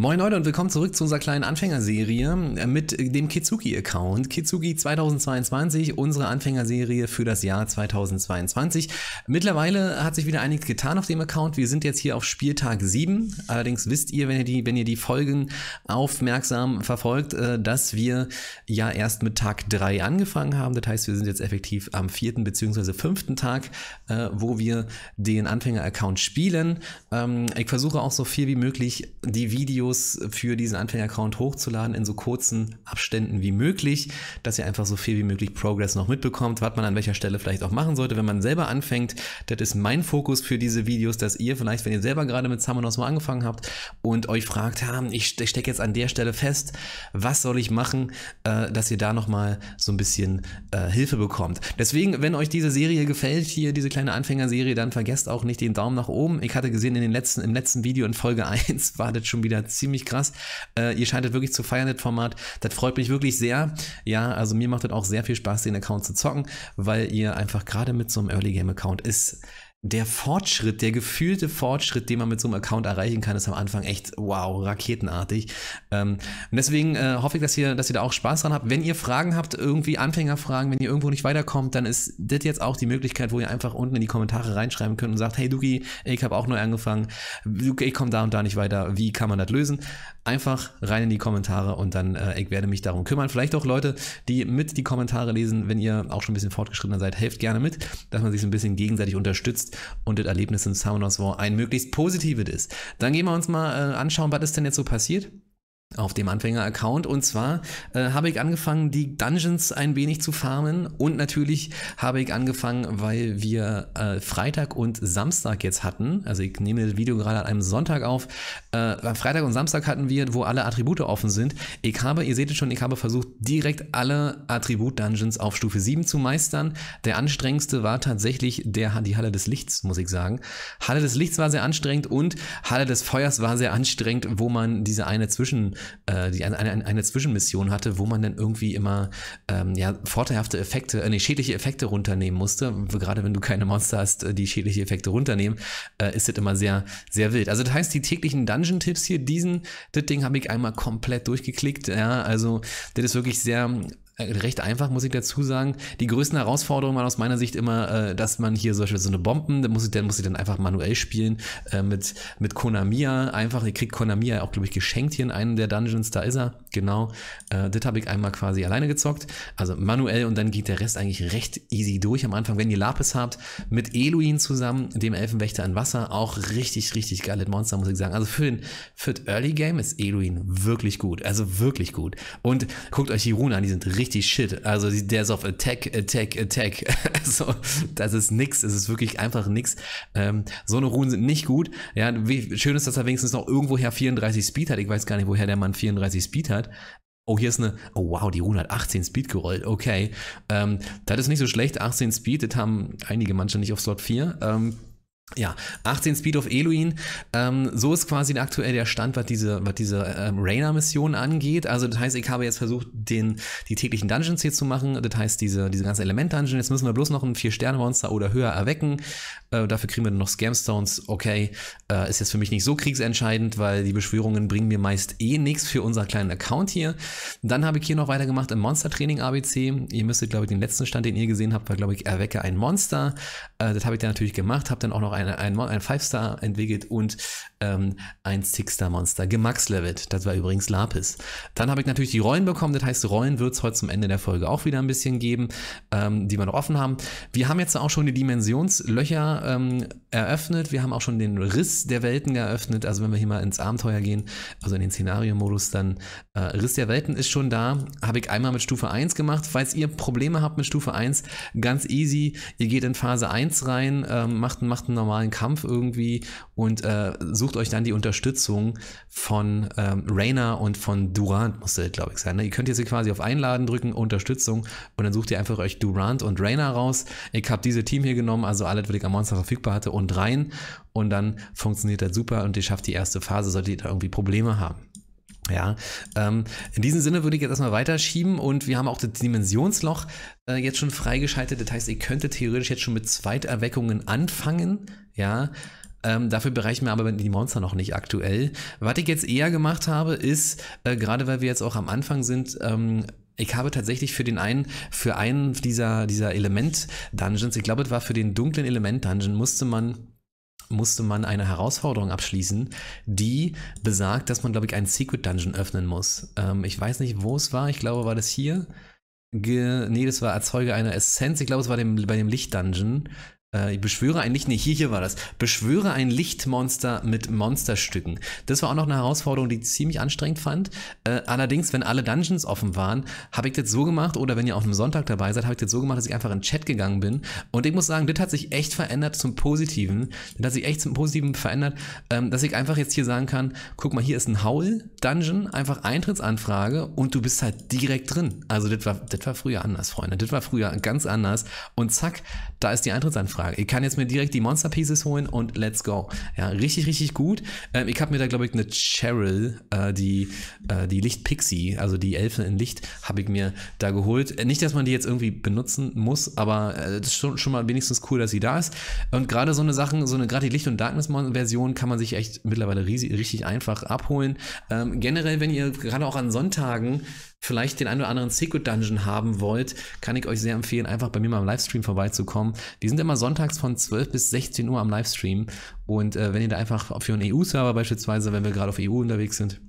Moin Leute und willkommen zurück zu unserer kleinen Anfängerserie äh, mit äh, dem Kitsuki-Account. Kitsuki 2022, unsere Anfängerserie für das Jahr 2022. Mittlerweile hat sich wieder einiges getan auf dem Account. Wir sind jetzt hier auf Spieltag 7. Allerdings wisst ihr, wenn ihr die, wenn ihr die Folgen aufmerksam verfolgt, äh, dass wir ja erst mit Tag 3 angefangen haben. Das heißt, wir sind jetzt effektiv am vierten bzw. fünften Tag, wo wir den Anfänger-Account spielen. Ähm, ich versuche auch so viel wie möglich die Videos Videos für diesen Anfänger-Account hochzuladen in so kurzen Abständen wie möglich, dass ihr einfach so viel wie möglich Progress noch mitbekommt, was man an welcher Stelle vielleicht auch machen sollte, wenn man selber anfängt. Das ist mein Fokus für diese Videos, dass ihr vielleicht, wenn ihr selber gerade mit Summoners mal angefangen habt und euch fragt, ja, ich stecke jetzt an der Stelle fest, was soll ich machen, äh, dass ihr da nochmal so ein bisschen äh, Hilfe bekommt. Deswegen, wenn euch diese Serie gefällt, hier diese kleine Anfängerserie, dann vergesst auch nicht den Daumen nach oben. Ich hatte gesehen, in den letzten, im letzten Video in Folge 1 war das schon wieder ziemlich krass. Äh, ihr scheint wirklich zu feiern, das Format. Das freut mich wirklich sehr. Ja, also mir macht das auch sehr viel Spaß, den Account zu zocken, weil ihr einfach gerade mit so einem Early Game Account ist der Fortschritt, der gefühlte Fortschritt, den man mit so einem Account erreichen kann, ist am Anfang echt wow, raketenartig. Ähm, und deswegen äh, hoffe ich, dass ihr, dass ihr da auch Spaß dran habt. Wenn ihr Fragen habt, irgendwie Anfängerfragen, wenn ihr irgendwo nicht weiterkommt, dann ist das jetzt auch die Möglichkeit, wo ihr einfach unten in die Kommentare reinschreiben könnt und sagt, hey Duki, ich habe auch neu angefangen, ich komme da und da nicht weiter, wie kann man das lösen? Einfach rein in die Kommentare und dann, äh, ich werde mich darum kümmern. Vielleicht auch Leute, die mit die Kommentare lesen, wenn ihr auch schon ein bisschen fortgeschrittener seid, helft gerne mit, dass man sich so ein bisschen gegenseitig unterstützt und das Erlebnis im Sound of War ein möglichst positives ist. Dann gehen wir uns mal äh, anschauen, was ist denn jetzt so passiert auf dem Anfänger-Account. Und zwar äh, habe ich angefangen, die Dungeons ein wenig zu farmen. Und natürlich habe ich angefangen, weil wir äh, Freitag und Samstag jetzt hatten. Also ich nehme das Video gerade an einem Sonntag auf. Äh, Freitag und Samstag hatten wir, wo alle Attribute offen sind. Ich habe, ihr seht es schon, ich habe versucht, direkt alle Attribut-Dungeons auf Stufe 7 zu meistern. Der anstrengendste war tatsächlich der, die Halle des Lichts, muss ich sagen. Halle des Lichts war sehr anstrengend und Halle des Feuers war sehr anstrengend, wo man diese eine Zwischen- äh, die eine, eine, eine Zwischenmission hatte, wo man dann irgendwie immer ähm, ja, vorteilhafte Effekte, äh, nee, schädliche Effekte runternehmen musste. Gerade wenn du keine Monster hast, äh, die schädliche Effekte runternehmen, äh, ist das immer sehr, sehr wild. Also das heißt, die täglichen Dungeon-Tipps hier, diesen, das Ding habe ich einmal komplett durchgeklickt. Ja, also das ist wirklich sehr recht einfach, muss ich dazu sagen. Die größten Herausforderungen waren aus meiner Sicht immer, äh, dass man hier solche so eine Bomben, dann muss ich dann, muss ich dann einfach manuell spielen äh, mit, mit Konamia. Einfach, ihr kriegt Konamia auch, glaube ich, geschenkt hier in einem der Dungeons, da ist er, genau. Äh, das habe ich einmal quasi alleine gezockt, also manuell und dann geht der Rest eigentlich recht easy durch am Anfang. Wenn ihr Lapis habt, mit Eluin zusammen, dem Elfenwächter in Wasser, auch richtig, richtig geile Monster, muss ich sagen. Also für, den, für das Early Game ist Eluin wirklich gut, also wirklich gut. Und guckt euch die Runen an, die sind richtig richtig Shit. Also der ist auf Attack, Attack, Attack. so, das ist nix. Es ist wirklich einfach nix. Ähm, so eine Runen sind nicht gut. Ja, wie, schön ist, dass er wenigstens noch irgendwoher 34 Speed hat. Ich weiß gar nicht, woher der Mann 34 Speed hat. Oh, hier ist eine. Oh, wow, die Rune hat 18 Speed gerollt. Okay. Ähm, das ist nicht so schlecht. 18 Speed, das haben einige manche nicht auf Slot 4. Ähm, ja, 18 Speed of Eluin. Ähm, so ist quasi aktuell der Stand, was diese, was diese ähm, Rainer-Mission angeht. Also das heißt, ich habe jetzt versucht, den, die täglichen Dungeons hier zu machen. Das heißt, diese, diese ganze Element-Dungeon. Jetzt müssen wir bloß noch ein Vier-Sterne-Monster oder höher erwecken. Äh, dafür kriegen wir dann noch Scamstones. Okay, äh, ist jetzt für mich nicht so kriegsentscheidend, weil die Beschwörungen bringen mir meist eh nichts für unseren kleinen Account hier. Dann habe ich hier noch weitergemacht im Monster-Training ABC. Ihr müsstet, glaube ich, den letzten Stand, den ihr gesehen habt, war, glaube ich, erwecke ein Monster. Äh, das habe ich dann natürlich gemacht, habe dann auch noch ein eine, ein, ein Five-Star entwickelt und ähm, ein Six-Star-Monster. gemaxlevelt. das war übrigens Lapis. Dann habe ich natürlich die Rollen bekommen, das heißt, Rollen wird es heute zum Ende der Folge auch wieder ein bisschen geben, ähm, die wir noch offen haben. Wir haben jetzt auch schon die Dimensionslöcher ähm, eröffnet, wir haben auch schon den Riss der Welten eröffnet, also wenn wir hier mal ins Abenteuer gehen, also in den Szenario-Modus, dann äh, Riss der Welten ist schon da, habe ich einmal mit Stufe 1 gemacht, falls ihr Probleme habt mit Stufe 1, ganz easy, ihr geht in Phase 1 rein, ähm, macht, macht einen normalen normalen Kampf irgendwie und äh, sucht euch dann die Unterstützung von ähm, Rainer und von Durant, muss das, glaube ich, sein. Ne? Ihr könnt jetzt quasi auf Einladen drücken, Unterstützung und dann sucht ihr einfach euch Durant und Rainer raus. Ich habe diese Team hier genommen, also alle, die ich am Monster verfügbar hatte und rein und dann funktioniert das super und ihr schafft die erste Phase, solltet ihr da irgendwie Probleme haben. Ja, ähm, in diesem Sinne würde ich jetzt erstmal weiterschieben und wir haben auch das Dimensionsloch äh, jetzt schon freigeschaltet. Das heißt, ihr könntet theoretisch jetzt schon mit Zweiterweckungen anfangen. Ja, ähm, dafür bereichen wir aber die Monster noch nicht aktuell. Was ich jetzt eher gemacht habe, ist, äh, gerade weil wir jetzt auch am Anfang sind, ähm, ich habe tatsächlich für den einen, für einen dieser, dieser Element-Dungeons, ich glaube, es war für den dunklen Element-Dungeon, musste man musste man eine Herausforderung abschließen, die besagt, dass man, glaube ich, einen Secret Dungeon öffnen muss. Ähm, ich weiß nicht, wo es war. Ich glaube, war das hier. Ge nee, das war Erzeuge einer Essenz. Ich glaube, es war dem, bei dem Licht-Dungeon. Äh, ich beschwöre ein Licht, nee, hier, hier war das. Beschwöre ein Lichtmonster mit Monsterstücken. Das war auch noch eine Herausforderung, die ich ziemlich anstrengend fand. Äh, allerdings, wenn alle Dungeons offen waren, habe ich das so gemacht, oder wenn ihr auf einem Sonntag dabei seid, habe ich das so gemacht, dass ich einfach in den Chat gegangen bin. Und ich muss sagen, das hat sich echt verändert zum Positiven. Das hat sich echt zum Positiven verändert, ähm, dass ich einfach jetzt hier sagen kann, guck mal, hier ist ein Howl-Dungeon, einfach Eintrittsanfrage und du bist halt direkt drin. Also das war, das war früher anders, Freunde. Das war früher ganz anders. Und zack, da ist die Eintrittsanfrage. Frage. Ich kann jetzt mir direkt die Monster Pieces holen und let's go. Ja, richtig, richtig gut. Ähm, ich habe mir da, glaube ich, eine Cheryl, äh, die, äh, die licht also die Elfen in Licht, habe ich mir da geholt. Äh, nicht, dass man die jetzt irgendwie benutzen muss, aber äh, das ist schon, schon mal wenigstens cool, dass sie da ist. Und gerade so eine Sachen, so eine gerade die Licht- und Darkness-Version kann man sich echt mittlerweile riesig, richtig einfach abholen. Ähm, generell, wenn ihr gerade auch an Sonntagen vielleicht den einen oder anderen Secret Dungeon haben wollt, kann ich euch sehr empfehlen, einfach bei mir mal im Livestream vorbeizukommen. Wir sind immer sonntags von 12 bis 16 Uhr am Livestream. Und äh, wenn ihr da einfach für einen EU-Server beispielsweise, wenn wir gerade auf EU unterwegs sind,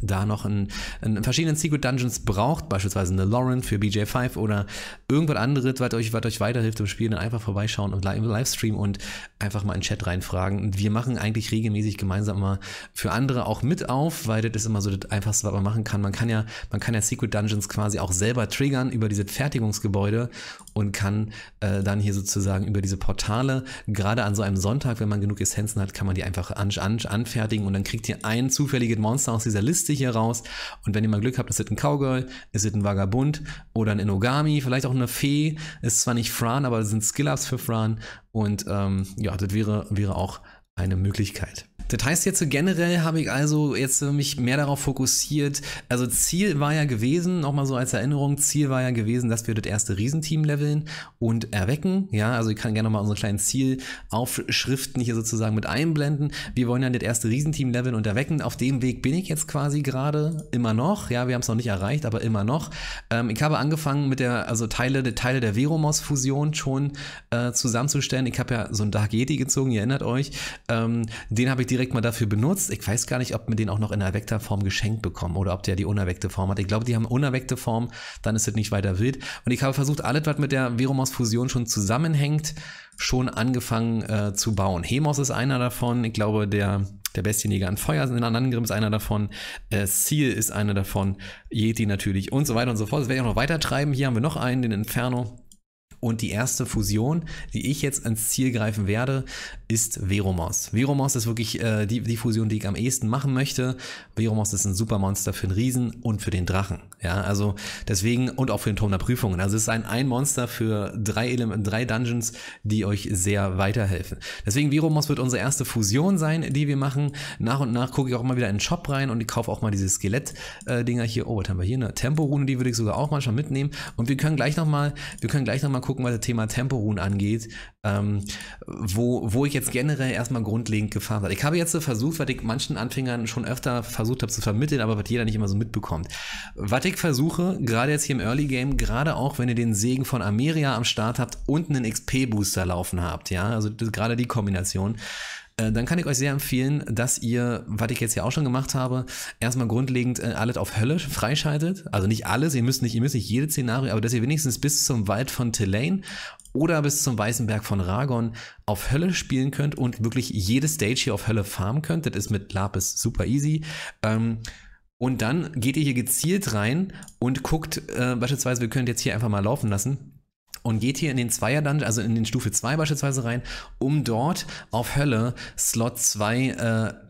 da noch einen, einen verschiedenen Secret Dungeons braucht, beispielsweise eine Lauren für BJ5 oder irgendwas anderes, was euch, was euch weiterhilft im Spiel, dann einfach vorbeischauen und im Livestream und einfach mal in den Chat reinfragen. Wir machen eigentlich regelmäßig gemeinsam mal für andere auch mit auf, weil das ist immer so das Einfachste, was man machen kann. Man kann ja, man kann ja Secret Dungeons quasi auch selber triggern über diese Fertigungsgebäude und kann äh, dann hier sozusagen über diese Portale, gerade an so einem Sonntag, wenn man genug Essenzen hat, kann man die einfach an, an, anfertigen und dann kriegt ihr ein zufälliges Monster aus dieser Liste hier raus. Und wenn ihr mal Glück habt, ist es ein Cowgirl, ist es ein Vagabund oder ein Inogami, vielleicht auch ein eine Fee, ist zwar nicht Fran, aber sind Skill-Ups für Fran und ähm, ja, das wäre, wäre auch eine Möglichkeit. Das heißt jetzt generell habe ich also jetzt mich mehr darauf fokussiert. Also Ziel war ja gewesen, nochmal so als Erinnerung, Ziel war ja gewesen, dass wir das erste Riesenteam leveln und erwecken. Ja, also ich kann gerne nochmal unsere kleinen Zielaufschriften hier sozusagen mit einblenden. Wir wollen ja das erste Riesenteam leveln und erwecken. Auf dem Weg bin ich jetzt quasi gerade immer noch. Ja, wir haben es noch nicht erreicht, aber immer noch. Ähm, ich habe angefangen mit der, also Teile, der, Teile der Veromos-Fusion schon äh, zusammenzustellen. Ich habe ja so einen Dark Yeti gezogen, ihr erinnert euch. Ähm, den habe ich direkt direkt mal dafür benutzt. Ich weiß gar nicht, ob wir den auch noch in erweckter Form geschenkt bekommen oder ob der die unerweckte Form hat. Ich glaube, die haben unerweckte Form, dann ist es nicht weiter wild. Und ich habe versucht, alles, was mit der Veromos-Fusion schon zusammenhängt, schon angefangen äh, zu bauen. Hemos ist einer davon. Ich glaube, der der Bestienjäger an Feuer in Anangrim ist einer davon, äh, Seal ist einer davon, Yeti natürlich und so weiter und so fort. Das werde ich auch noch weiter treiben. Hier haben wir noch einen, den Inferno. Und die erste Fusion, die ich jetzt ans Ziel greifen werde, ist Veromos. Veromos ist wirklich äh, die, die Fusion, die ich am ehesten machen möchte. Veromos ist ein super Monster für den Riesen und für den Drachen. Ja, also deswegen und auch für den Turm der Prüfungen. Also es ist ein, ein Monster für drei, drei Dungeons, die euch sehr weiterhelfen. Deswegen Veromos wird unsere erste Fusion sein, die wir machen. Nach und nach gucke ich auch mal wieder in den Shop rein und ich kaufe auch mal diese Skelett-Dinger äh, hier. Oh, was haben wir hier? Eine Temporune, die würde ich sogar auch mal schon mitnehmen. Und wir können gleich nochmal, wir können gleich nochmal gucken, gucken, was das Thema Temporun angeht, ähm, wo, wo ich jetzt generell erstmal grundlegend gefahren habe. Ich habe jetzt versucht, was ich manchen Anfängern schon öfter versucht habe zu vermitteln, aber was jeder nicht immer so mitbekommt. Was ich versuche, gerade jetzt hier im Early Game, gerade auch wenn ihr den Segen von Ameria am Start habt und einen XP-Booster laufen habt, ja, also gerade die Kombination, äh, dann kann ich euch sehr empfehlen, dass ihr, was ich jetzt ja auch schon gemacht habe, erstmal grundlegend äh, alles auf Hölle freischaltet. Also nicht alles, ihr müsst nicht, ihr müsst nicht jedes Szenario, aber dass ihr wenigstens bis zum Wald von Tillane oder bis zum Weißen Berg von Ragon auf Hölle spielen könnt und wirklich jede Stage hier auf Hölle farmen könnt. Das ist mit Lapis super easy. Ähm, und dann geht ihr hier gezielt rein und guckt, äh, beispielsweise, wir können jetzt hier einfach mal laufen lassen und geht hier in den Zweier Dungeon, also in den Stufe 2 beispielsweise rein, um dort auf Hölle Slot 2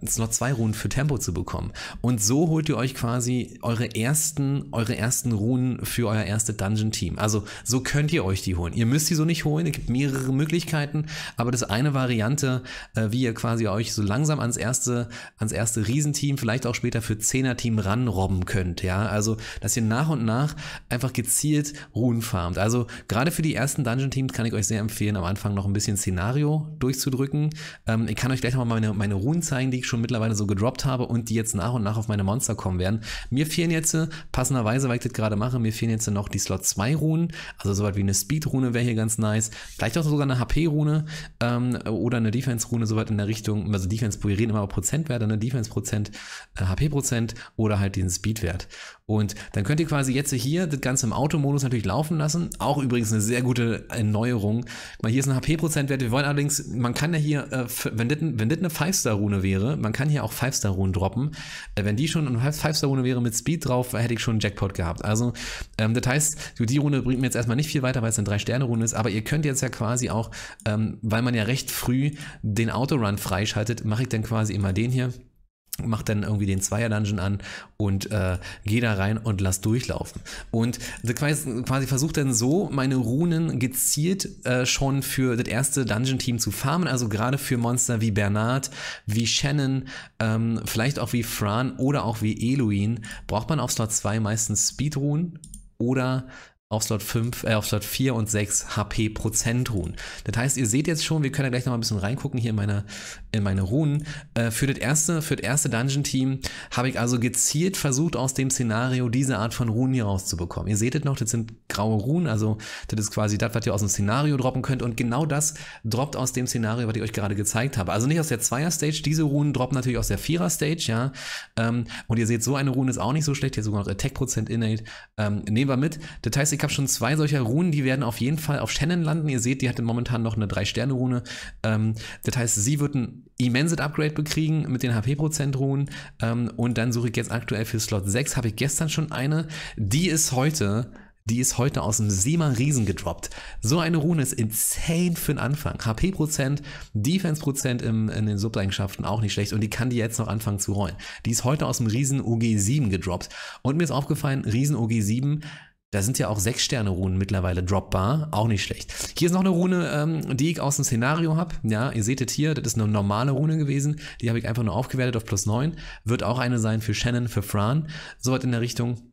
äh, Slot 2 Runen für Tempo zu bekommen. Und so holt ihr euch quasi eure ersten eure ersten Runen für euer erstes Dungeon Team. Also so könnt ihr euch die holen. Ihr müsst die so nicht holen, es gibt mehrere Möglichkeiten, aber das ist eine Variante, äh, wie ihr quasi euch so langsam ans erste ans erste Riesenteam, vielleicht auch später für Zehner Team ranrobben könnt, ja? Also, dass ihr nach und nach einfach gezielt Runen farmt. Also gerade für für die ersten Dungeon Teams kann ich euch sehr empfehlen, am Anfang noch ein bisschen Szenario durchzudrücken. Ähm, ich kann euch gleich nochmal meine, meine Runen zeigen, die ich schon mittlerweile so gedroppt habe und die jetzt nach und nach auf meine Monster kommen werden. Mir fehlen jetzt, äh, passenderweise, weil ich das gerade mache, mir fehlen jetzt noch die Slot 2 Runen. Also sowas wie eine Speed-Rune wäre hier ganz nice. Vielleicht auch sogar eine HP-Rune ähm, oder eine Defense-Rune, sowas in der Richtung. Also Defense, wir reden immer über Prozentwerte, eine Defense-Prozent, HP-Prozent äh, oder halt diesen Speed-Wert. Und dann könnt ihr quasi jetzt hier das Ganze im Automodus natürlich laufen lassen. Auch übrigens eine sehr sehr gute Erneuerung. Mal hier ist ein HP-Prozentwert. Wir wollen allerdings, man kann ja hier, äh, wenn das wenn dit eine 5-Star-Rune wäre, man kann hier auch 5-Star-Runen droppen. Äh, wenn die schon eine 5-Star-Rune wäre mit Speed drauf, hätte ich schon einen Jackpot gehabt. Also, ähm, das heißt, die Rune bringt mir jetzt erstmal nicht viel weiter, weil es eine 3-Sterne-Rune ist, aber ihr könnt jetzt ja quasi auch, ähm, weil man ja recht früh den Autorun freischaltet, mache ich dann quasi immer den hier mach dann irgendwie den Zweier-Dungeon an und äh, geh da rein und lass durchlaufen. Und quasi, quasi versucht dann so, meine Runen gezielt äh, schon für das erste Dungeon-Team zu farmen, also gerade für Monster wie Bernard, wie Shannon, ähm, vielleicht auch wie Fran oder auch wie Eloin, braucht man auf Slot 2 meistens Speed-Runen oder auf Slot 5, äh, auf Slot 4 und 6 HP Prozent runen Das heißt, ihr seht jetzt schon, wir können ja gleich noch mal ein bisschen reingucken hier in meiner in meine Runen. Äh, für, das erste, für das erste Dungeon Team habe ich also gezielt versucht, aus dem Szenario diese Art von Runen hier rauszubekommen. Ihr seht es noch, das sind graue Runen, also das ist quasi das, was ihr aus dem Szenario droppen könnt. Und genau das droppt aus dem Szenario, was ich euch gerade gezeigt habe. Also nicht aus der Zweier-Stage, diese Runen droppen natürlich aus der Vierer-Stage, ja. Ähm, und ihr seht, so eine Rune ist auch nicht so schlecht, hier sogar noch Attack-Prozent Innate. Ähm, nehmen wir mit. Das heißt, ich habe schon zwei solcher Runen, die werden auf jeden Fall auf Shannon landen. Ihr seht, die hat momentan noch eine Drei-Sterne-Rune. Ähm, das heißt, sie wird ein immenses Upgrade bekriegen mit den HP-Prozentruhen. Ähm, und dann suche ich jetzt aktuell für Slot 6, habe ich gestern schon eine. Die ist heute die ist heute aus dem Seema Riesen gedroppt. So eine Rune ist insane für den Anfang. HP-Prozent, Defense-Prozent in den Sub-Eigenschaften auch nicht schlecht und die kann die jetzt noch anfangen zu rollen. Die ist heute aus dem Riesen OG7 gedroppt. Und mir ist aufgefallen, Riesen OG7 da sind ja auch sechs sterne runen mittlerweile dropbar. Auch nicht schlecht. Hier ist noch eine Rune, ähm, die ich aus dem Szenario habe. Ja, ihr seht es hier, das ist eine normale Rune gewesen. Die habe ich einfach nur aufgewertet auf plus 9. Wird auch eine sein für Shannon, für Fran. Soweit in der Richtung.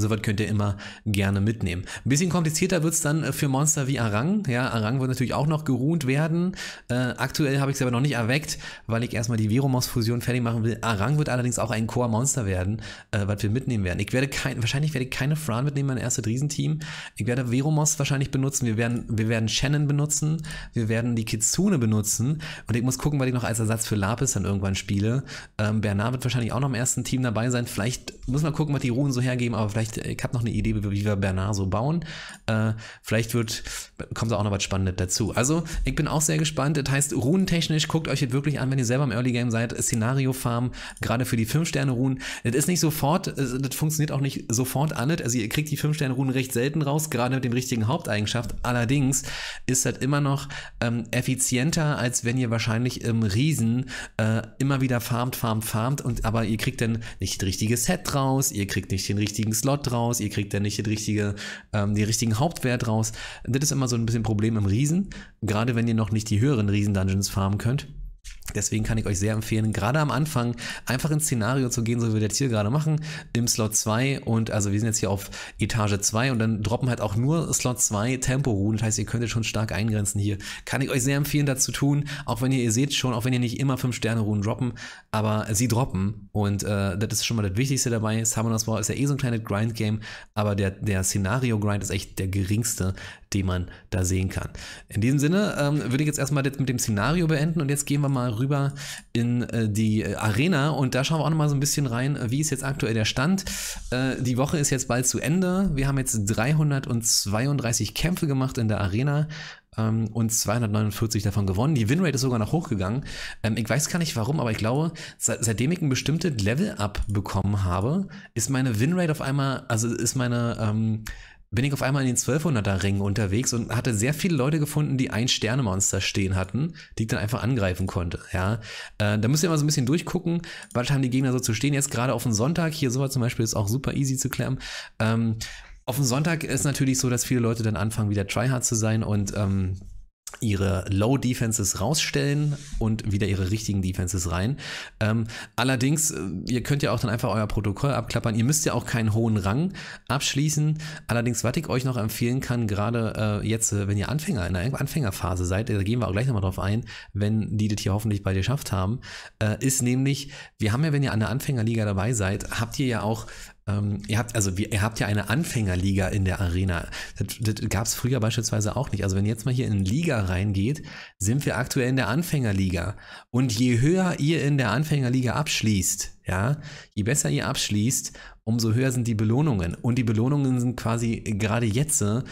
Soweit könnt ihr immer gerne mitnehmen. Ein bisschen komplizierter wird es dann äh, für Monster wie Arang. Ja, Arang wird natürlich auch noch geruht werden. Äh, aktuell habe ich es aber noch nicht erweckt, weil ich erstmal die Veromos-Fusion fertig machen will. Arang wird allerdings auch ein Core-Monster werden, äh, was wir mitnehmen werden. Ich werde kein, wahrscheinlich werde ich keine Fran mitnehmen, mein erstes Riesenteam. Ich werde Veromos wahrscheinlich benutzen. Wir werden, wir werden Shannon benutzen. Wir werden die Kitsune benutzen. Und ich muss gucken, weil ich noch als Ersatz für Lapis dann irgendwann spiele. Ähm, Bernard wird wahrscheinlich auch noch im ersten Team dabei sein. Vielleicht muss man gucken, was die Ruhen so hergeben, aber vielleicht vielleicht, äh, ich habe noch eine Idee, wie wir Bernard so bauen. Äh, vielleicht wird, kommt da auch noch was Spannendes dazu. Also, ich bin auch sehr gespannt. Das heißt, runentechnisch, guckt euch das wirklich an, wenn ihr selber im Early Game seid. Szenario Farm, gerade für die 5-Sterne-Runen. Das ist nicht sofort, äh, das funktioniert auch nicht sofort alles. Also, ihr kriegt die 5-Sterne-Runen recht selten raus, gerade mit dem richtigen Haupteigenschaft. Allerdings ist das immer noch ähm, effizienter, als wenn ihr wahrscheinlich im Riesen äh, immer wieder farmt, farmt, farmt. Und, aber ihr kriegt dann nicht das richtige Set raus, ihr kriegt nicht den richtigen Slot Slot raus, ihr kriegt da nicht die, richtige, ähm, den richtigen Hauptwert raus. Das ist immer so ein bisschen ein Problem im Riesen, gerade wenn ihr noch nicht die höheren Riesen-Dungeons farmen könnt. Deswegen kann ich euch sehr empfehlen, gerade am Anfang einfach ins Szenario zu gehen, so wie wir das hier gerade machen, im Slot 2 und also wir sind jetzt hier auf Etage 2 und dann droppen halt auch nur Slot 2 Tempo-Ruhen. Das heißt, ihr könntet schon stark eingrenzen hier. Kann ich euch sehr empfehlen, das zu tun, auch wenn ihr, ihr seht schon, auch wenn ihr nicht immer 5-Sterne-Ruhen droppen, aber sie droppen und äh, das ist schon mal das Wichtigste dabei. Summoners War ist ja eh so ein kleines Grind-Game, aber der, der Szenario-Grind ist echt der geringste, den man da sehen kann. In diesem Sinne ähm, würde ich jetzt erstmal das mit dem Szenario beenden und jetzt gehen wir mal rüber rüber in äh, die äh, Arena und da schauen wir auch nochmal so ein bisschen rein, äh, wie ist jetzt aktuell der Stand. Äh, die Woche ist jetzt bald zu Ende. Wir haben jetzt 332 Kämpfe gemacht in der Arena ähm, und 249 davon gewonnen. Die Winrate ist sogar noch hochgegangen. Ähm, ich weiß gar nicht warum, aber ich glaube, seit, seitdem ich ein bestimmtes Level-Up bekommen habe, ist meine Winrate auf einmal, also ist meine... Ähm, bin ich auf einmal in den 1200er Ringen unterwegs und hatte sehr viele Leute gefunden, die ein Sternemonster stehen hatten, die ich dann einfach angreifen konnte. Ja, äh, da müsst ihr mal so ein bisschen durchgucken, was haben die Gegner so zu stehen. Jetzt gerade auf dem Sonntag, hier sowas zum Beispiel ist auch super easy zu klemmen. Ähm, auf dem Sonntag ist natürlich so, dass viele Leute dann anfangen, wieder Tryhard zu sein und ähm, ihre Low Defenses rausstellen und wieder ihre richtigen Defenses rein. Ähm, allerdings, äh, ihr könnt ja auch dann einfach euer Protokoll abklappern. Ihr müsst ja auch keinen hohen Rang abschließen. Allerdings, was ich euch noch empfehlen kann, gerade äh, jetzt, äh, wenn ihr Anfänger in der Anfängerphase seid, äh, da gehen wir auch gleich nochmal drauf ein, wenn die das hier hoffentlich bei dir geschafft haben, äh, ist nämlich, wir haben ja, wenn ihr an der Anfängerliga dabei seid, habt ihr ja auch ähm, ihr habt, also ihr habt ja eine Anfängerliga in der Arena. Das, das gab es früher beispielsweise auch nicht. Also wenn jetzt mal hier in Liga reingeht, sind wir aktuell in der Anfängerliga. Und je höher ihr in der Anfängerliga abschließt, ja, je besser ihr abschließt, umso höher sind die Belohnungen. Und die Belohnungen sind quasi gerade jetzt äh,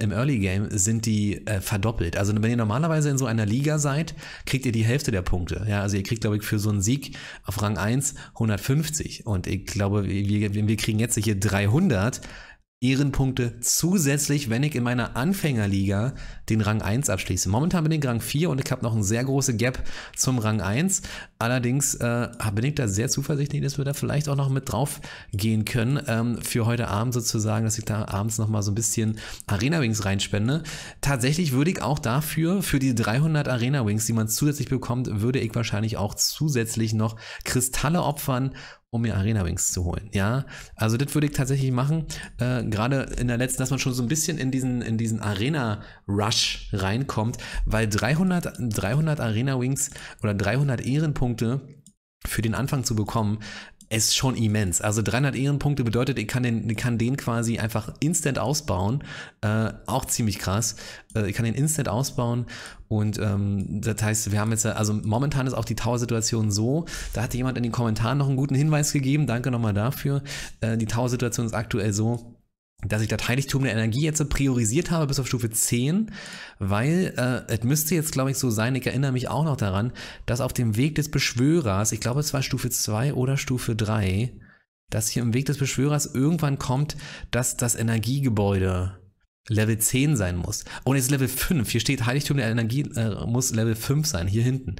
im Early Game sind die äh, verdoppelt. Also wenn ihr normalerweise in so einer Liga seid, kriegt ihr die Hälfte der Punkte. Ja, also ihr kriegt, glaube ich, für so einen Sieg auf Rang 1 150. Und ich glaube, wir, wir kriegen jetzt hier 300 Ehrenpunkte zusätzlich, wenn ich in meiner Anfängerliga den Rang 1 abschließe. Momentan bin ich Rang 4 und ich habe noch einen sehr große Gap zum Rang 1. Allerdings äh, bin ich da sehr zuversichtlich, dass wir da vielleicht auch noch mit drauf gehen können ähm, für heute Abend sozusagen, dass ich da abends nochmal so ein bisschen Arena Wings reinspende. Tatsächlich würde ich auch dafür, für die 300 Arena Wings, die man zusätzlich bekommt, würde ich wahrscheinlich auch zusätzlich noch Kristalle opfern um mir Arena Wings zu holen. Ja, also das würde ich tatsächlich machen. Äh, Gerade in der letzten, dass man schon so ein bisschen in diesen, in diesen Arena Rush reinkommt, weil 300, 300 Arena Wings oder 300 Ehrenpunkte für den Anfang zu bekommen, ist schon immens. Also 300 Ehrenpunkte bedeutet, ich kann den, ich kann den quasi einfach instant ausbauen. Äh, auch ziemlich krass. Äh, ich kann den instant ausbauen. Und ähm, das heißt, wir haben jetzt, äh, also momentan ist auch die Tower-Situation so, da hatte jemand in den Kommentaren noch einen guten Hinweis gegeben, danke nochmal dafür. Äh, die Tower-Situation ist aktuell so, dass ich das Heiligtum der Energie jetzt priorisiert habe bis auf Stufe 10, weil äh, es müsste jetzt, glaube ich, so sein, ich erinnere mich auch noch daran, dass auf dem Weg des Beschwörers, ich glaube es war Stufe 2 oder Stufe 3, dass hier im Weg des Beschwörers irgendwann kommt, dass das Energiegebäude Level 10 sein muss. Und jetzt Level 5. Hier steht Heiligtum der Energie äh, muss Level 5 sein, hier hinten.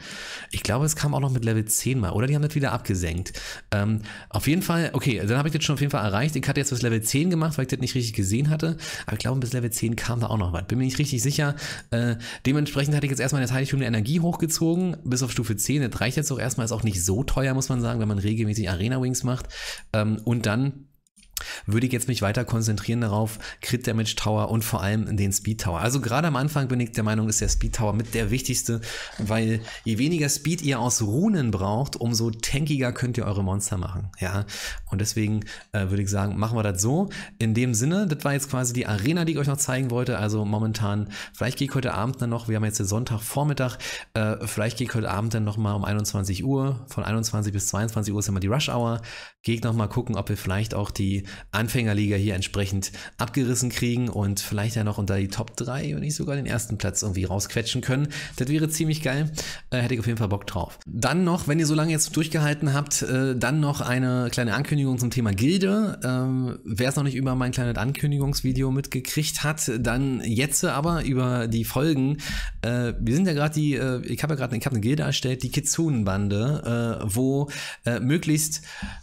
Ich glaube, es kam auch noch mit Level 10 mal, oder? Die haben das wieder abgesenkt. Ähm, auf jeden Fall, okay, dann habe ich das schon auf jeden Fall erreicht. Ich hatte jetzt bis Level 10 gemacht, weil ich das nicht richtig gesehen hatte. Aber ich glaube, bis Level 10 kam da auch noch was. Bin mir nicht richtig sicher. Äh, dementsprechend hatte ich jetzt erstmal das Heiligtum der Energie hochgezogen, bis auf Stufe 10. Das reicht jetzt auch erstmal, ist auch nicht so teuer, muss man sagen, wenn man regelmäßig Arena Wings macht. Ähm, und dann würde ich jetzt mich weiter konzentrieren darauf, Crit Damage Tower und vor allem den Speed Tower. Also gerade am Anfang bin ich der Meinung, ist der Speed Tower mit der wichtigste, weil je weniger Speed ihr aus Runen braucht, umso tankiger könnt ihr eure Monster machen. Ja, und deswegen äh, würde ich sagen, machen wir das so. In dem Sinne, das war jetzt quasi die Arena, die ich euch noch zeigen wollte. Also momentan, vielleicht gehe ich heute Abend dann noch, wir haben jetzt den Sonntagvormittag, äh, vielleicht gehe ich heute Abend dann nochmal um 21 Uhr, von 21 bis 22 Uhr ist immer die Rush Hour, gehe ich nochmal gucken, ob wir vielleicht auch die Anfängerliga hier entsprechend abgerissen kriegen und vielleicht ja noch unter die Top 3 und nicht sogar den ersten Platz irgendwie rausquetschen können. Das wäre ziemlich geil. Äh, hätte ich auf jeden Fall Bock drauf. Dann noch, wenn ihr so lange jetzt durchgehalten habt, äh, dann noch eine kleine Ankündigung zum Thema Gilde. Ähm, Wer es noch nicht über mein kleines Ankündigungsvideo mitgekriegt hat, dann jetzt aber über die Folgen. Äh, wir sind ja gerade die, äh, ich habe ja gerade hab eine Gilde erstellt, die Kitsunen-Bande, äh, wo äh, möglichst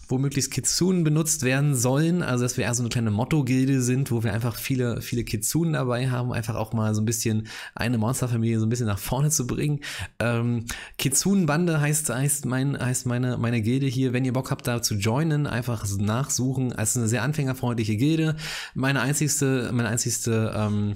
womöglichst Kitsunen benutzt werden sollen. Also, dass wir eher so eine kleine Motto-Gilde sind, wo wir einfach viele, viele Kitsunen dabei haben, einfach auch mal so ein bisschen eine Monsterfamilie so ein bisschen nach vorne zu bringen. Ähm, Kitsunen-Bande heißt, heißt, mein, heißt meine, meine Gilde hier. Wenn ihr Bock habt, da zu joinen, einfach nachsuchen. Es ist eine sehr anfängerfreundliche Gilde. Meine einzigste, meine einzigste, ähm,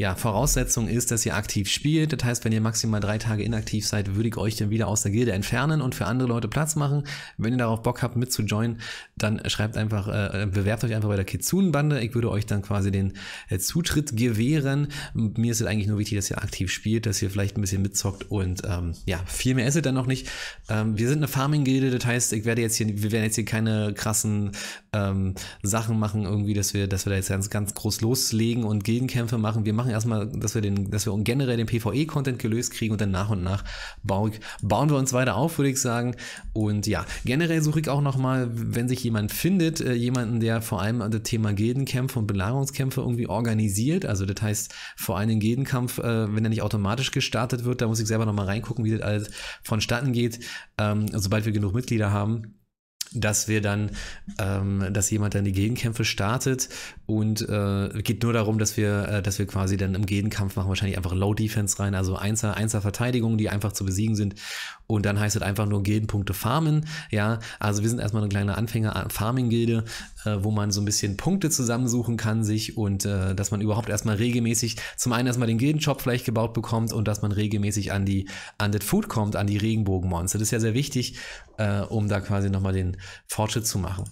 ja, Voraussetzung ist, dass ihr aktiv spielt. Das heißt, wenn ihr maximal drei Tage inaktiv seid, würde ich euch dann wieder aus der Gilde entfernen und für andere Leute Platz machen. Wenn ihr darauf Bock habt, mit zu joinen, dann schreibt einfach, äh, bewerbt euch einfach bei der Kitsune-Bande. Ich würde euch dann quasi den äh, Zutritt gewähren. Mir ist es eigentlich nur wichtig, dass ihr aktiv spielt, dass ihr vielleicht ein bisschen mitzockt und ähm, ja, viel mehr ist es dann noch nicht. Ähm, wir sind eine Farming-Gilde, das heißt, ich werde jetzt hier, wir werden jetzt hier keine krassen ähm, Sachen machen, irgendwie, dass wir, dass wir da jetzt ganz, ganz groß loslegen und Gildenkämpfe machen. Wir machen machen erstmal, dass wir den, dass wir generell den PvE-Content gelöst kriegen und dann nach und nach bauen wir uns weiter auf, würde ich sagen. Und ja, generell suche ich auch nochmal, wenn sich jemand findet, äh, jemanden, der vor allem das Thema Gildenkämpfe und Belagerungskämpfe irgendwie organisiert. Also das heißt, vor allem den Gildenkampf, äh, wenn er nicht automatisch gestartet wird, da muss ich selber nochmal reingucken, wie das alles vonstatten geht, ähm, sobald wir genug Mitglieder haben dass wir dann, ähm, dass jemand dann die Gegenkämpfe startet und äh, geht nur darum, dass wir, äh, dass wir quasi dann im Gegenkampf machen wahrscheinlich einfach Low Defense rein, also Einser, Einser Verteidigungen, die einfach zu besiegen sind und dann heißt es einfach nur Gildenpunkte farmen, ja, also wir sind erstmal eine kleine Anfänger äh, Farming Gilde, äh, wo man so ein bisschen Punkte zusammensuchen kann sich und äh, dass man überhaupt erstmal regelmäßig zum einen erstmal den Gildenshop vielleicht gebaut bekommt und dass man regelmäßig an die an das Food kommt, an die Regenbogenmonster. Das ist ja sehr wichtig äh, um da quasi nochmal den Fortschritt zu machen.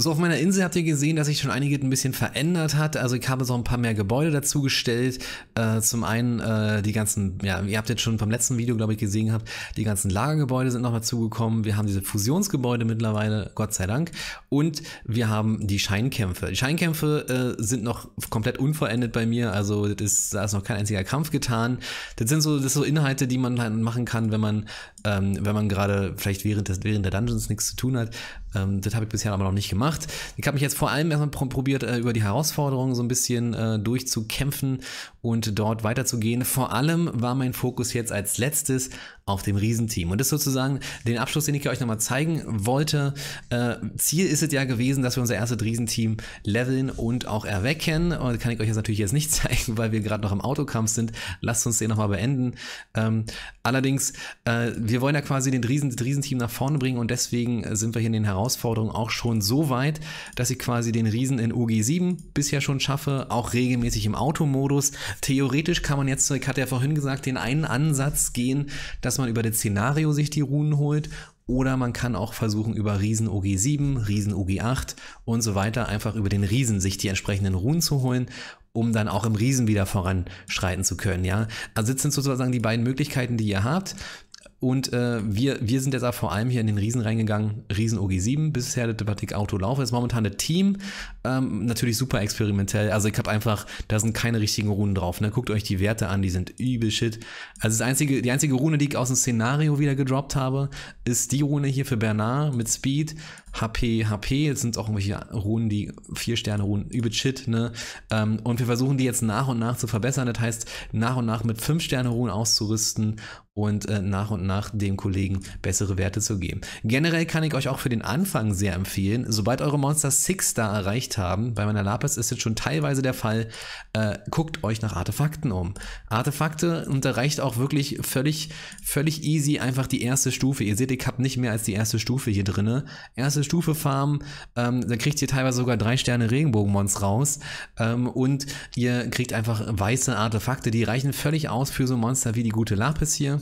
So auf meiner Insel habt ihr gesehen, dass sich schon einiges ein bisschen verändert hat. Also ich habe so ein paar mehr Gebäude dazugestellt. Äh, zum einen äh, die ganzen, ja, ihr habt jetzt schon beim letzten Video, glaube ich, gesehen habt, die ganzen Lagergebäude sind noch dazugekommen. Wir haben diese Fusionsgebäude mittlerweile, Gott sei Dank. Und wir haben die Scheinkämpfe. Die Scheinkämpfe äh, sind noch komplett unvollendet bei mir. Also ist, da ist noch kein einziger Kampf getan. Das sind so, das so Inhalte, die man halt machen kann, wenn man, ähm, wenn man gerade vielleicht während, des, während der Dungeons nichts zu tun hat. Ähm, das habe ich bisher aber noch nicht gemacht. Ich habe mich jetzt vor allem erstmal probiert, äh, über die Herausforderungen so ein bisschen äh, durchzukämpfen und dort weiterzugehen. Vor allem war mein Fokus jetzt als letztes auf dem Riesenteam. Und das ist sozusagen den Abschluss, den ich euch nochmal zeigen wollte. Äh, Ziel ist es ja gewesen, dass wir unser erstes Riesenteam leveln und auch erwecken. Und das kann ich euch jetzt natürlich jetzt nicht zeigen, weil wir gerade noch im Autokampf sind. Lasst uns den nochmal beenden. Ähm, allerdings, äh, wir wollen ja quasi den Riesen, das Riesenteam nach vorne bringen und deswegen sind wir hier in den Herausforderungen Herausforderung auch schon so weit, dass ich quasi den Riesen in UG7 bisher schon schaffe, auch regelmäßig im Automodus. Theoretisch kann man jetzt, ich hatte ja vorhin gesagt, den einen Ansatz gehen, dass man über das Szenario sich die Runen holt oder man kann auch versuchen, über Riesen OG7, Riesen OG8 und so weiter einfach über den Riesen sich die entsprechenden Runen zu holen, um dann auch im Riesen wieder voranschreiten zu können. Ja, also das sind sozusagen die beiden Möglichkeiten, die ihr habt. Und äh, wir, wir sind jetzt auch vor allem hier in den Riesen reingegangen. Riesen OG7, bisher der Debatik Auto laufen. Ist momentan ein Team. Ähm, natürlich super experimentell. Also ich habe einfach, da sind keine richtigen Runen drauf. Ne? Guckt euch die Werte an, die sind übel shit. Also das einzige, die einzige Rune, die ich aus dem Szenario wieder gedroppt habe, ist die Rune hier für Bernard mit Speed. HP, HP, jetzt sind auch irgendwelche Runen, die vier Sterne Runen, übel shit, ne? Ähm, und wir versuchen die jetzt nach und nach zu verbessern. Das heißt, nach und nach mit fünf Sterne Runen auszurüsten und äh, nach und nach dem Kollegen bessere Werte zu geben. Generell kann ich euch auch für den Anfang sehr empfehlen, sobald eure Monster Six Star erreicht haben, bei meiner Lapis ist jetzt schon teilweise der Fall, äh, guckt euch nach Artefakten um. Artefakte unterreicht auch wirklich völlig, völlig easy einfach die erste Stufe. Ihr seht, ich habe nicht mehr als die erste Stufe hier drinne. Erste Stufe farmen, ähm, da kriegt ihr teilweise sogar drei Sterne Regenbogenmons raus ähm, und ihr kriegt einfach weiße Artefakte, die reichen völlig aus für so Monster wie die gute Lapis hier.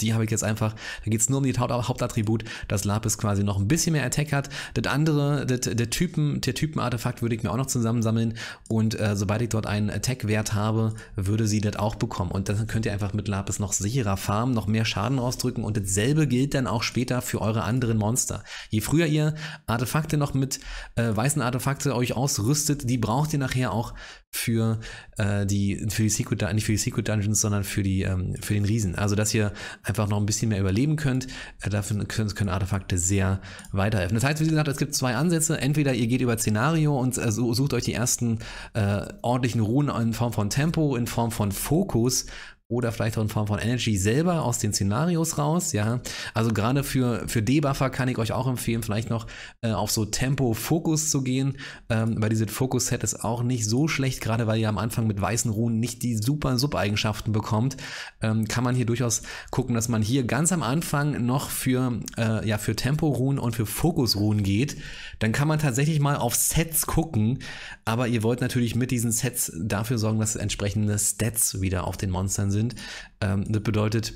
Die habe ich jetzt einfach, da geht es nur um die Hauptattribut, dass Lapis quasi noch ein bisschen mehr Attack hat. Das andere, das, der Typen, der Typen-Artefakt würde ich mir auch noch zusammensammeln und äh, sobald ich dort einen Attack-Wert habe, würde sie das auch bekommen. Und dann könnt ihr einfach mit Lapis noch sicherer farmen, noch mehr Schaden ausdrücken. und dasselbe gilt dann auch später für eure anderen Monster. Je früher ihr Artefakte noch mit äh, weißen Artefakte euch ausrüstet, die braucht ihr nachher auch für äh, die für die Secret nicht für die Secret Dungeons, sondern für die ähm, für den Riesen. Also dass ihr einfach noch ein bisschen mehr überleben könnt. Äh, dafür können, können Artefakte sehr weiterhelfen. Das heißt, wie gesagt, es gibt zwei Ansätze. Entweder ihr geht über Szenario und äh, sucht euch die ersten äh, ordentlichen Runen in Form von Tempo, in Form von Fokus oder vielleicht auch in Form von Energy selber aus den Szenarios raus, ja. Also gerade für, für Debuffer kann ich euch auch empfehlen, vielleicht noch äh, auf so Tempo-Fokus zu gehen, ähm, weil diese Fokus-Set ist auch nicht so schlecht, gerade weil ihr am Anfang mit weißen Runen nicht die super Sub-Eigenschaften bekommt, ähm, kann man hier durchaus gucken, dass man hier ganz am Anfang noch für, äh, ja, für Tempo-Runen und für Fokus-Runen geht. Dann kann man tatsächlich mal auf Sets gucken, aber ihr wollt natürlich mit diesen Sets dafür sorgen, dass entsprechende Stats wieder auf den Monstern sind sind. Ähm, das bedeutet,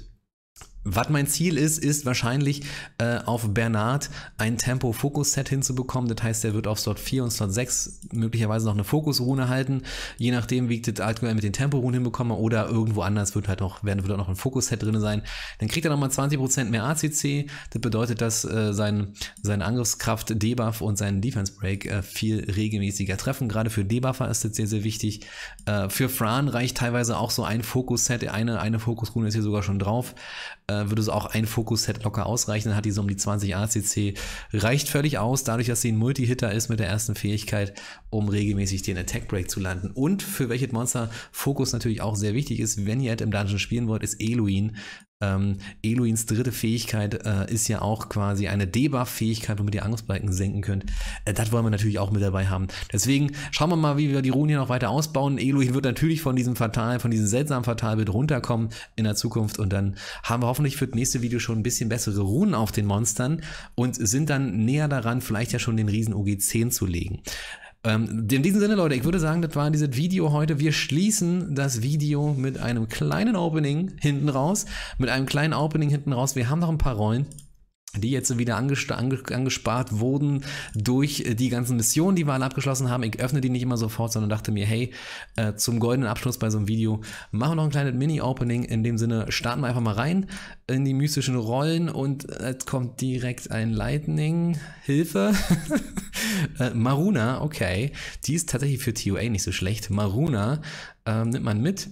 was mein Ziel ist, ist wahrscheinlich äh, auf Bernard ein Tempo-Fokus-Set hinzubekommen. Das heißt, er wird auf Slot 4 und Slot 6 möglicherweise noch eine Fokus-Rune halten. Je nachdem, wie ich das aktuell mit den Tempo-Runen hinbekomme oder irgendwo anders wird halt noch, werden, wird auch noch ein Fokus-Set drin sein. Dann kriegt er nochmal 20% mehr ACC. Das bedeutet, dass äh, sein, seine Angriffskraft, Debuff und sein Defense-Break äh, viel regelmäßiger treffen. Gerade für Debuffer ist das sehr, sehr wichtig. Äh, für Fran reicht teilweise auch so ein Fokus-Set. Eine, eine Fokus-Rune ist hier sogar schon drauf äh, würde so auch ein Fokus-Set locker ausreichen. Dann hat die so um die 20 ACC. Reicht völlig aus, dadurch, dass sie ein Multi-Hitter ist mit der ersten Fähigkeit, um regelmäßig den Attack-Break zu landen. Und für welches Monster Fokus natürlich auch sehr wichtig ist, wenn ihr Ed im Dungeon spielen wollt, ist Eluin ähm, Eloins dritte Fähigkeit äh, ist ja auch quasi eine Debuff-Fähigkeit, womit ihr Angriffsbalken senken könnt. Äh, das wollen wir natürlich auch mit dabei haben. Deswegen schauen wir mal, wie wir die Runen hier noch weiter ausbauen. Eloin wird natürlich von diesem Fatal, von diesem seltsamen Fatalbild runterkommen in der Zukunft und dann haben wir hoffentlich für das nächste Video schon ein bisschen bessere Runen auf den Monstern und sind dann näher daran, vielleicht ja schon den riesen OG10 zu legen. Ähm, in diesem Sinne, Leute, ich würde sagen, das war dieses Video heute. Wir schließen das Video mit einem kleinen Opening hinten raus. Mit einem kleinen Opening hinten raus. Wir haben noch ein paar Rollen die jetzt wieder anges ange angespart wurden durch äh, die ganzen Missionen, die wir alle abgeschlossen haben. Ich öffne die nicht immer sofort, sondern dachte mir, hey, äh, zum goldenen Abschluss bei so einem Video machen wir noch ein kleines Mini-Opening. In dem Sinne starten wir einfach mal rein in die mystischen Rollen und es äh, kommt direkt ein Lightning. Hilfe. äh, Maruna, okay. Die ist tatsächlich für TOA nicht so schlecht. Maruna ähm, nimmt man mit.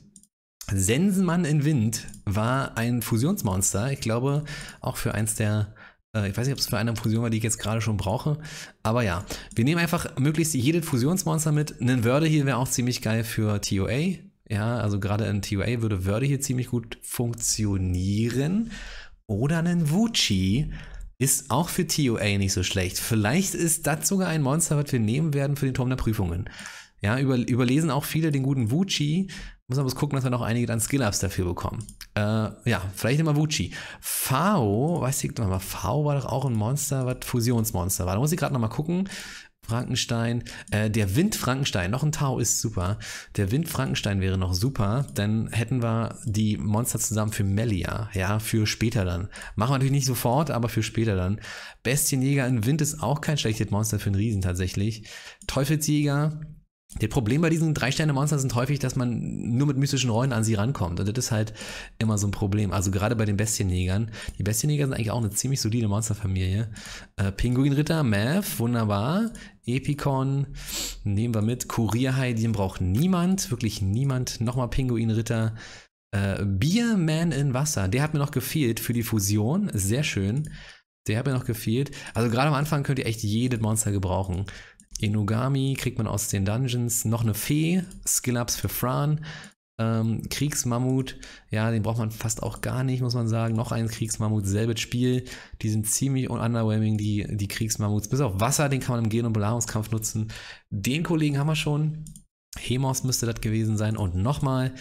Sensenmann in Wind war ein Fusionsmonster. Ich glaube, auch für eins der äh, ich weiß nicht, ob es für eine Fusion war, die ich jetzt gerade schon brauche. Aber ja, wir nehmen einfach möglichst jedes Fusionsmonster mit. Ein Wörde hier wäre auch ziemlich geil für TOA. Ja, also gerade in TOA würde Wörde hier ziemlich gut funktionieren. Oder ein Wuchi ist auch für TOA nicht so schlecht. Vielleicht ist das sogar ein Monster, was wir nehmen werden für den Turm der Prüfungen. Ja, über, überlesen auch viele den guten Wuchi, muss man bloß gucken, dass wir noch einige dann Skill-Ups dafür bekommen. Äh, ja, vielleicht immer Wuchi. Fao, weiß ich noch mal, war doch auch ein Monster, was Fusionsmonster war. Da muss ich gerade nochmal gucken. Frankenstein, äh, der Wind Frankenstein, noch ein Tau ist super. Der Wind Frankenstein wäre noch super, dann hätten wir die Monster zusammen für Melia, ja, für später dann. Machen wir natürlich nicht sofort, aber für später dann. Bestienjäger in Wind ist auch kein schlechtes Monster für einen Riesen tatsächlich. Teufelsjäger, das Problem bei diesen Drei-Sterne-Monstern sind häufig, dass man nur mit mystischen Rollen an sie rankommt. Und das ist halt immer so ein Problem. Also gerade bei den Bestienjägern. Die Bestienjäger sind eigentlich auch eine ziemlich solide Monsterfamilie. Äh, Pinguinritter, Mav, wunderbar. Epicorn, nehmen wir mit. Kurierhai, den braucht niemand. Wirklich niemand. Nochmal Pinguinritter. Äh, Bierman in Wasser. Der hat mir noch gefehlt für die Fusion. Sehr schön. Der hat mir noch gefehlt. Also gerade am Anfang könnt ihr echt jedes Monster gebrauchen. Inugami kriegt man aus den Dungeons, noch eine Fee, Skill-Ups für Fran, ähm, Kriegsmammut, ja, den braucht man fast auch gar nicht, muss man sagen. Noch ein Kriegsmammut, selbes Spiel. Die sind ziemlich underwhelming, die, die Kriegsmammuts. Bis auf Wasser, den kann man im Gen- und Belagerungskampf nutzen. Den Kollegen haben wir schon. Hemos müsste das gewesen sein. Und nochmal.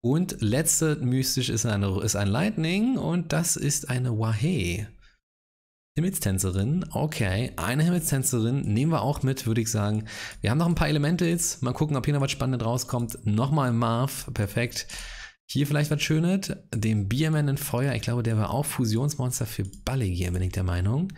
Und letzte mystisch ist, eine, ist ein Lightning und das ist eine Wahei. Himmelstänzerin, okay. Eine Himmelstänzerin nehmen wir auch mit, würde ich sagen. Wir haben noch ein paar Elementals. Mal gucken, ob hier noch was Spannendes rauskommt. Nochmal Marv, perfekt. Hier vielleicht was Schönes. Den Bierman in Feuer. Ich glaube, der war auch Fusionsmonster für Ballegier, bin ich der Meinung.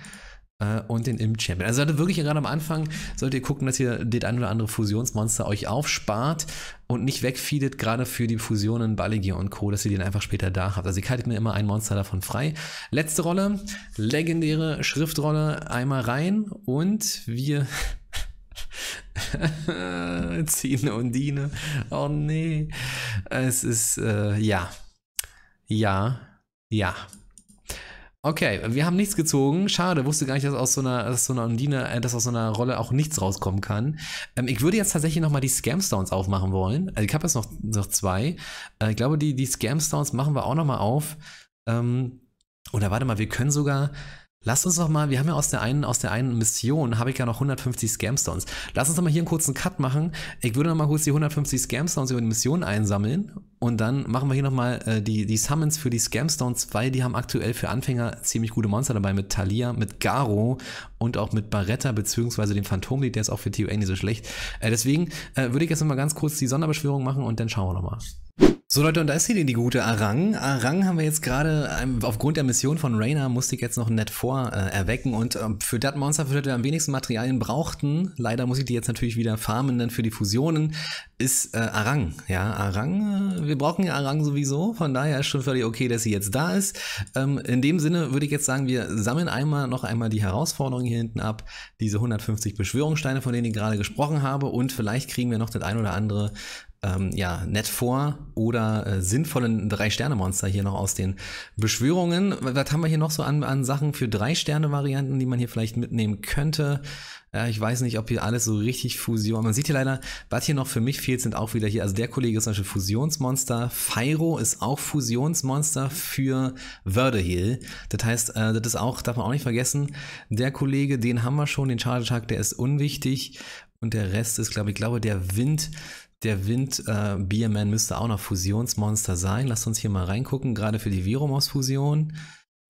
Äh, und den Imp Champion. Also solltet wirklich gerade am Anfang, solltet ihr gucken, dass ihr das ein oder andere Fusionsmonster euch aufspart und nicht wegfeedet, gerade für die Fusionen Balligier und Co., dass ihr den einfach später da habt. Also ihr haltet mir immer ein Monster davon frei. Letzte Rolle, legendäre Schriftrolle, einmal rein und wir ziehen Undine. Oh nee. Es ist, äh, ja. Ja. Ja. Okay, wir haben nichts gezogen. Schade, wusste gar nicht, dass aus so einer, dass so einer Undine, äh, dass aus so einer Rolle auch nichts rauskommen kann. Ähm, ich würde jetzt tatsächlich nochmal die Scamstones aufmachen wollen. Also ich habe jetzt noch, noch zwei. Äh, ich glaube, die, die Scamstones machen wir auch nochmal auf. Ähm, oder warte mal, wir können sogar, Lass uns doch mal, wir haben ja aus der einen, aus der einen Mission, habe ich ja noch 150 Scamstones. Lass uns doch mal hier einen kurzen Cut machen. Ich würde noch mal kurz die 150 Scamstones über die Mission einsammeln und dann machen wir hier nochmal äh, die, die Summons für die Scamstones, weil die haben aktuell für Anfänger ziemlich gute Monster dabei mit Talia, mit Garo und auch mit Barretta beziehungsweise dem Phantomlied, der ist auch für TUA nicht so schlecht. Äh, deswegen äh, würde ich jetzt nochmal ganz kurz die Sonderbeschwörung machen und dann schauen wir nochmal. So Leute, und da ist hier denn die gute Arang. Arang haben wir jetzt gerade, ähm, aufgrund der Mission von Rainer, musste ich jetzt noch nett vor äh, erwecken. Und äh, für das Monster, für das wir am wenigsten Materialien brauchten, leider muss ich die jetzt natürlich wieder farmen, denn für die Fusionen ist äh, Arang. Ja, Arang, äh, wir brauchen ja Arang sowieso, von daher ist schon völlig okay, dass sie jetzt da ist. Ähm, in dem Sinne würde ich jetzt sagen, wir sammeln einmal noch einmal die Herausforderung hier hinten ab, diese 150 Beschwörungssteine, von denen ich gerade gesprochen habe. Und vielleicht kriegen wir noch das ein oder andere ähm, ja, nett vor oder äh, sinnvollen Drei-Sterne-Monster hier noch aus den Beschwörungen. Was haben wir hier noch so an, an Sachen für Drei-Sterne-Varianten, die man hier vielleicht mitnehmen könnte? Äh, ich weiß nicht, ob hier alles so richtig Fusion. Man sieht hier leider, was hier noch für mich fehlt, sind auch wieder hier. Also der Kollege ist zum Beispiel Fusionsmonster. Fyro ist auch Fusionsmonster für Verdehill. Das heißt, äh, das ist auch, darf man auch nicht vergessen, der Kollege, den haben wir schon, den Charge Attack, der ist unwichtig. Und der Rest ist, glaube ich, glaube, der Wind der Wind äh, Bierman müsste auch noch Fusionsmonster sein. Lasst uns hier mal reingucken, gerade für die Viromos-Fusion.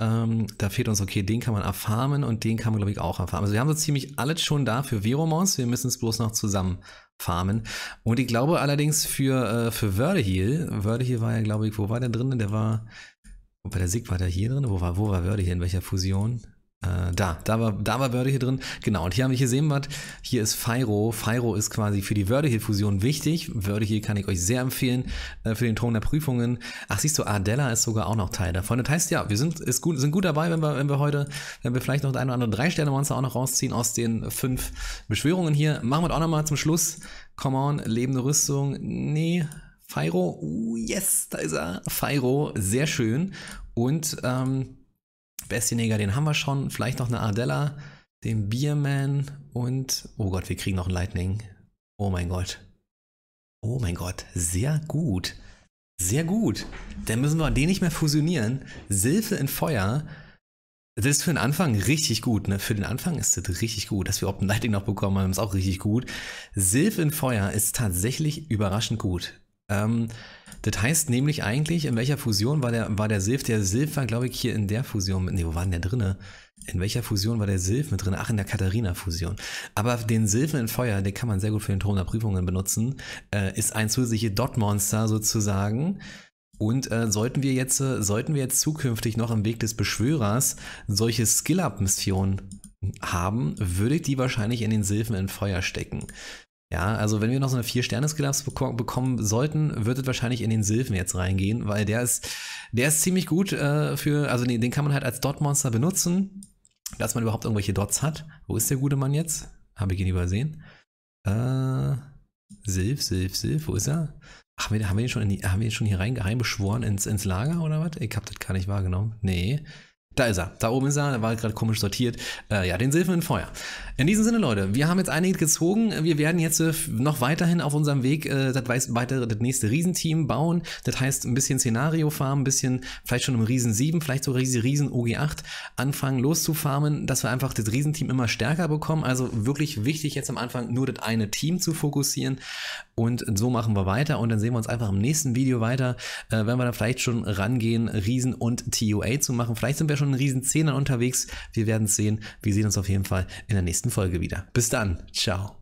Ähm, da fehlt uns, okay, den kann man erfarmen und den kann man, glaube ich, auch erfarmen. Also wir haben so ziemlich alles schon da für Viromons, wir müssen es bloß noch zusammen farmen. Und ich glaube allerdings für, äh, für Verdeheal, Verdeheal war ja, glaube ich, wo war der drin? Der war, bei der Sig war der hier drin? Wo war, wo war Verdeheal, in welcher Fusion? Äh, da, da war, da war Wörde hier drin. Genau, und hier haben wir hier sehen was. Hier ist Fairo. Fairo ist quasi für die Wörde hier Fusion wichtig. Wörde hier kann ich euch sehr empfehlen äh, für den Thron der Prüfungen. Ach, siehst du, Adela ist sogar auch noch Teil davon. Das heißt, ja, wir sind, ist gut, sind gut dabei, wenn wir, wenn wir heute, wenn wir vielleicht noch ein oder andere Drei-Sterne-Monster auch noch rausziehen aus den fünf Beschwörungen hier. Machen wir auch nochmal zum Schluss. Come on, lebende Rüstung. Nee. Fairo, uh, yes, da ist er. Fairo, sehr schön. Und ähm, Bastineger, den haben wir schon. Vielleicht noch eine Ardella, den Beerman und. Oh Gott, wir kriegen noch einen Lightning. Oh mein Gott. Oh mein Gott, sehr gut. Sehr gut. Dann müssen wir den nicht mehr fusionieren. Silfe in Feuer. Das ist für den Anfang richtig gut, ne? Für den Anfang ist das richtig gut. Dass wir Open Lightning noch bekommen haben, ist auch richtig gut. Silf in Feuer ist tatsächlich überraschend gut. Ähm, das heißt nämlich eigentlich, in welcher Fusion war der, war der Silf? Der Silf war, glaube ich, hier in der Fusion. Ne, wo war denn der drinne? In welcher Fusion war der Silf mit drin? Ach, in der Katharina-Fusion. Aber den Silfen in Feuer, den kann man sehr gut für den Ton der Prüfungen benutzen. Äh, ist ein zusätzliches Dot-Monster sozusagen. Und äh, sollten wir jetzt, äh, sollten wir jetzt zukünftig noch im Weg des Beschwörers solche Skill-Up-Missionen haben, würde ich die wahrscheinlich in den Silfen in Feuer stecken. Ja, also wenn wir noch so eine Vier-Sterne-Skala bekommen sollten, wird es wahrscheinlich in den Silven jetzt reingehen, weil der ist, der ist ziemlich gut äh, für, also den, den, kann man halt als Dot-Monster benutzen, dass man überhaupt irgendwelche Dots hat. Wo ist der gute Mann jetzt? Habe ich ihn übersehen. Äh, Silf, Silf, Silv, wo ist er? Ach, haben wir, den schon, in die, haben wir ihn schon hier rein, reinbeschworen ins, ins Lager oder was? Ich habe das gar nicht wahrgenommen. Nee. Da ist er. Da oben ist er. Der war gerade komisch sortiert. Äh, ja, den Silfen in Feuer. In diesem Sinne, Leute, wir haben jetzt einige gezogen. Wir werden jetzt äh, noch weiterhin auf unserem Weg äh, das, weitere, das nächste Riesenteam bauen. Das heißt, ein bisschen Szenario farmen, ein bisschen vielleicht schon im Riesen 7, vielleicht sogar Riesen, Riesen OG8 anfangen loszufarmen, dass wir einfach das Riesenteam immer stärker bekommen. Also wirklich wichtig jetzt am Anfang nur das eine Team zu fokussieren. Und so machen wir weiter und dann sehen wir uns einfach im nächsten Video weiter, äh, wenn wir da vielleicht schon rangehen, Riesen und TUA zu machen. Vielleicht sind wir schon in Riesen 10 unterwegs. Wir werden es sehen. Wir sehen uns auf jeden Fall in der nächsten Folge wieder. Bis dann. Ciao.